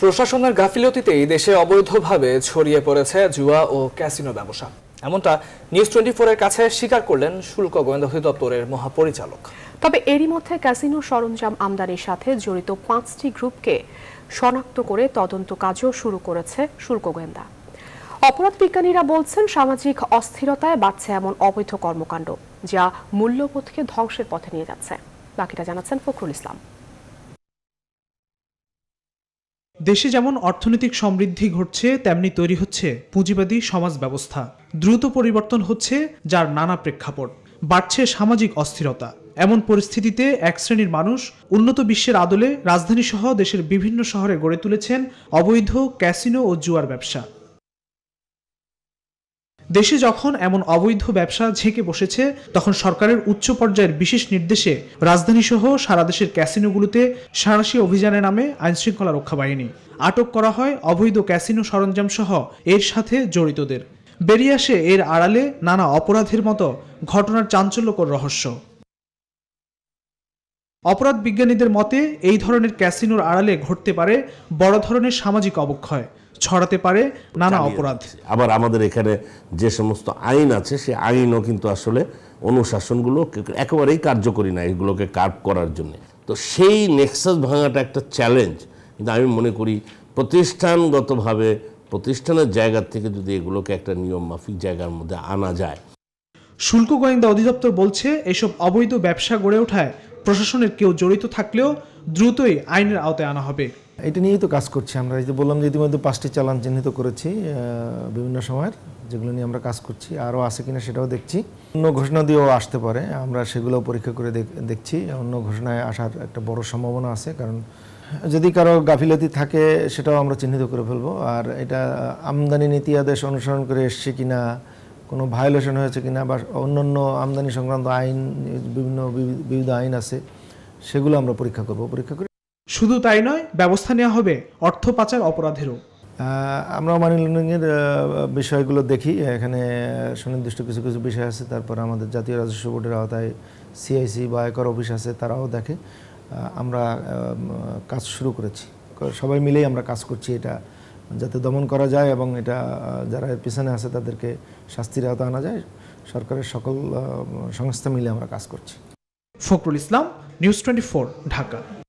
প্রশাসনের গাফিলতিতে এই দেশে অবৈধভাবে ছড়িয়ে পড়েছে জুয়া ও ক্যাসিনো ব্যবসা এমনটা নিউজ টোয়েন্টি ফোরের কাছে স্বীকার করলেন শুল্ক গোয়েন্দা অধিদপ্তরের মহাপরিচালক তবে এরই মধ্যে ক্যাসিনো সরঞ্জাম আমদানির সাথে জড়িত পাঁচটি গ্রুপকে শনাক্ত করে তদন্ত কাজও শুরু করেছে শুল্ক গোয়েন্দা অপরাধ বিজ্ঞানীরা বলছেন সামাজিক অস্থিরতায় বাড়ছে এমন অবৈধ কর্মকাণ্ড যা মূল্যবোধকে ধ্বংসের পথে নিয়ে যাচ্ছে বাকিটা জানাচ্ছেন ফখরুল ইসলাম দেশে যেমন অর্থনৈতিক সমৃদ্ধি ঘটছে তেমনি তৈরি হচ্ছে পুঁজিবাদী সমাজ ব্যবস্থা দ্রুত পরিবর্তন হচ্ছে যার নানা প্রেক্ষাপট বাড়ছে সামাজিক অস্থিরতা এমন পরিস্থিতিতে এক শ্রেণীর মানুষ উন্নত বিশ্বের আদলে রাজধানীসহ দেশের বিভিন্ন শহরে গড়ে তুলেছেন অবৈধ ক্যাসিনো ও জুয়ার ব্যবসা দেশে যখন এমন অবৈধ ব্যবসা ঝেঁকে বসেছে তখন সরকারের উচ্চ পর্যায়ের বিশেষ নির্দেশে রাজধানীসহ সারা দেশের ক্যাসিনোগুলোতে সাঁড়াশি অভিযানের নামে আইনশৃঙ্খলা রক্ষা বাহিনী আটক করা হয় অবৈধ ক্যাসিনো সরঞ্জাম সহ এর সাথে জড়িতদের বেরিয়ে আসে এর আড়ালে নানা অপরাধের মতো ঘটনার চাঞ্চল্যকর রহস্য অপরাধ বিজ্ঞানীদের মতে এই ধরনের ক্যাসিনোর আড়ালে ঘটতে পারে বড় ধরনের সামাজিক অবক্ষয় ছড়াতে পারে নানা অপরাধ আবার আমাদের এখানে যে সমস্ত আইন আছে সে আইনও কিন্তু আসলে অনুশাসনগুলো একেবারেই কার্যকরী না এগুলোকে কার্ভ করার জন্য তো সেই নেক্সাস ভাঙাটা একটা চ্যালেঞ্জ কিন্তু আমি মনে করি প্রতিষ্ঠানগতভাবে প্রতিষ্ঠানের জায়গা থেকে যদি এগুলোকে একটা নিয়ম মাফিক জায়গার মধ্যে আনা যায় শুল্ক গোয়েন্দা অধিদপ্তর বলছে এসব অবৈধ ব্যবসা গড়ে ওঠায় প্রশাসনের কেউ জড়িত থাকলেও দ্রুতই আইনের আওতায় আনা হবে এটা নিয়েই তো কাজ করছি আমরা এই যে বললাম যে ইতিমধ্যে পাঁচটি চালান চিহ্নিত করেছি বিভিন্ন সময়ের যেগুলো নিয়ে আমরা কাজ করছি আরও আছে কিনা সেটাও দেখছি অন্য ঘোষণা দিয়েও আসতে পারে আমরা সেগুলো পরীক্ষা করে দেখছি অন্য ঘোষণায় আসার একটা বড় সম্ভাবনা আছে কারণ যদি কারো গাফিলতি থাকে সেটাও আমরা চিহ্নিত করে ফেলবো আর এটা আমদানি নীতি আদেশ অনুসরণ করে এসছে কিনা কোনো ভায়োলেশন হয়েছে কিনা বা অন্যান্য আমদানি সংক্রান্ত আইন বিভিন্ন বিবিধ আইন আছে সেগুলো আমরা পরীক্ষা করব পরীক্ষা করে শুধু তাই নয় ব্যবস্থা নেওয়া হবে অর্থ পাচার অপরাধেরও আমরা মানি লন্ডিংয়ের বিষয়গুলো দেখি এখানে সুনির্দিষ্ট কিছু কিছু বিষয় আছে তারপর আমাদের জাতীয় রাজস্ব বোর্ডের আওতায় সিআইসি বা আয়কর অফিস আছে তারাও দেখে আমরা কাজ শুরু করেছি সবাই মিলেই আমরা কাজ করছি এটা যাতে দমন করা যায় এবং এটা যারা এর পিছনে আছে তাদেরকে শাস্তির আওতা আনা যায় সরকারের সকল সংস্থা মিলে আমরা কাজ করছি ফখরুল ইসলাম নিউজ টোয়েন্টি ঢাকা